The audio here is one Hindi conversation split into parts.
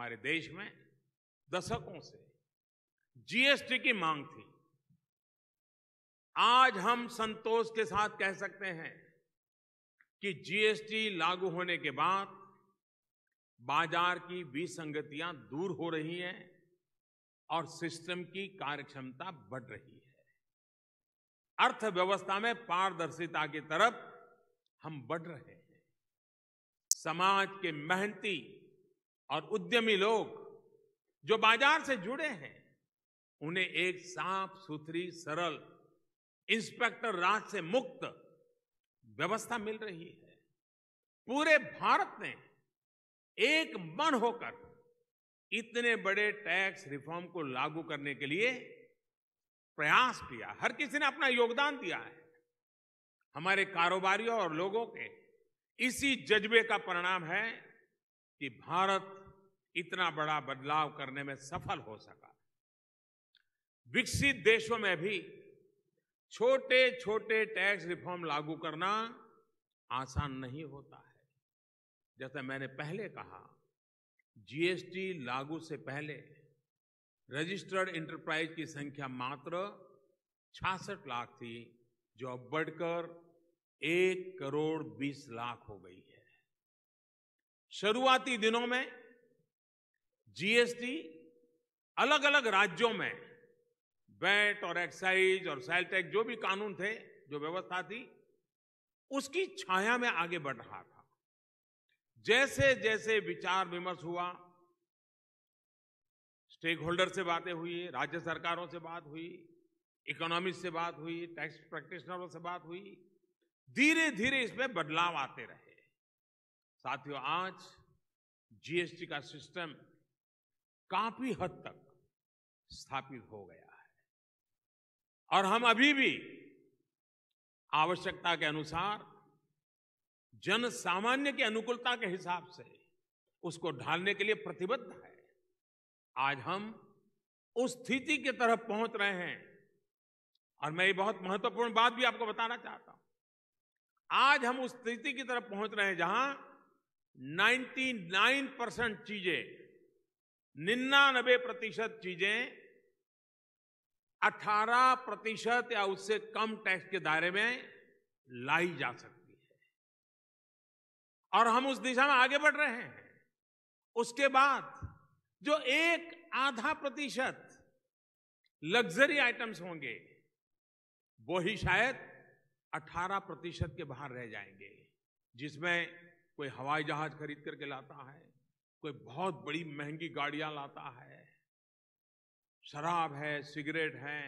हमारे देश में दशकों से जीएसटी की मांग थी आज हम संतोष के साथ कह सकते हैं कि जीएसटी लागू होने के बाद बाजार की विसंगतियां दूर हो रही हैं और सिस्टम की कार्यक्षमता बढ़ रही है अर्थव्यवस्था में पारदर्शिता की तरफ हम बढ़ रहे हैं समाज के मेहनती और उद्यमी लोग जो बाजार से जुड़े हैं उन्हें एक साफ सुथरी सरल इंस्पेक्टर राज से मुक्त व्यवस्था मिल रही है पूरे भारत ने एक मन होकर इतने बड़े टैक्स रिफॉर्म को लागू करने के लिए प्रयास किया हर किसी ने अपना योगदान दिया है हमारे कारोबारियों और लोगों के इसी जज्बे का परिणाम है कि भारत इतना बड़ा बदलाव करने में सफल हो सका विकसित देशों में भी छोटे छोटे टैक्स रिफॉर्म लागू करना आसान नहीं होता है जैसा मैंने पहले कहा जीएसटी लागू से पहले रजिस्टर्ड इंटरप्राइज की संख्या मात्र छियासठ लाख थी जो अब बढ़कर एक करोड़ बीस लाख हो गई है शुरुआती दिनों में जीएसटी अलग अलग राज्यों में वैट और एक्साइज और सेल टैक्स जो भी कानून थे जो व्यवस्था थी उसकी छाया में आगे बढ़ रहा था जैसे जैसे विचार विमर्श हुआ स्टेक होल्डर से बातें हुई राज्य सरकारों से बात हुई इकोनॉमिस्ट से बात हुई टैक्स प्रैक्टिशनरों से बात हुई धीरे धीरे इसमें बदलाव आते रहे साथियों आज जीएसटी का सिस्टम काफी हद तक स्थापित हो गया है और हम अभी भी आवश्यकता के अनुसार जन सामान्य की अनुकूलता के हिसाब से उसको ढालने के लिए प्रतिबद्ध है आज हम उस स्थिति की तरफ पहुंच रहे हैं और मैं ये बहुत महत्वपूर्ण बात भी आपको बताना चाहता हूं आज हम उस स्थिति की तरफ पहुंच रहे हैं जहां 99 परसेंट चीजें निन्यानबे प्रतिशत चीजें 18 प्रतिशत या उससे कम टैक्स के दायरे में लाई जा सकती है और हम उस दिशा में आगे बढ़ रहे हैं उसके बाद जो एक आधा प्रतिशत लग्जरी आइटम्स होंगे वो ही शायद 18 प्रतिशत के बाहर रह जाएंगे जिसमें कोई हवाई जहाज खरीद करके लाता है कोई बहुत बड़ी महंगी गाड़ियां लाता है शराब है सिगरेट है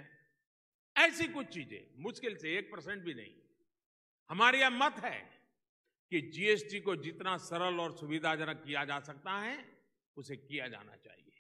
ऐसी कुछ चीजें मुश्किल से एक परसेंट भी नहीं हमारे यहां मत है कि जीएसटी को जितना सरल और सुविधाजनक किया जा सकता है उसे किया जाना चाहिए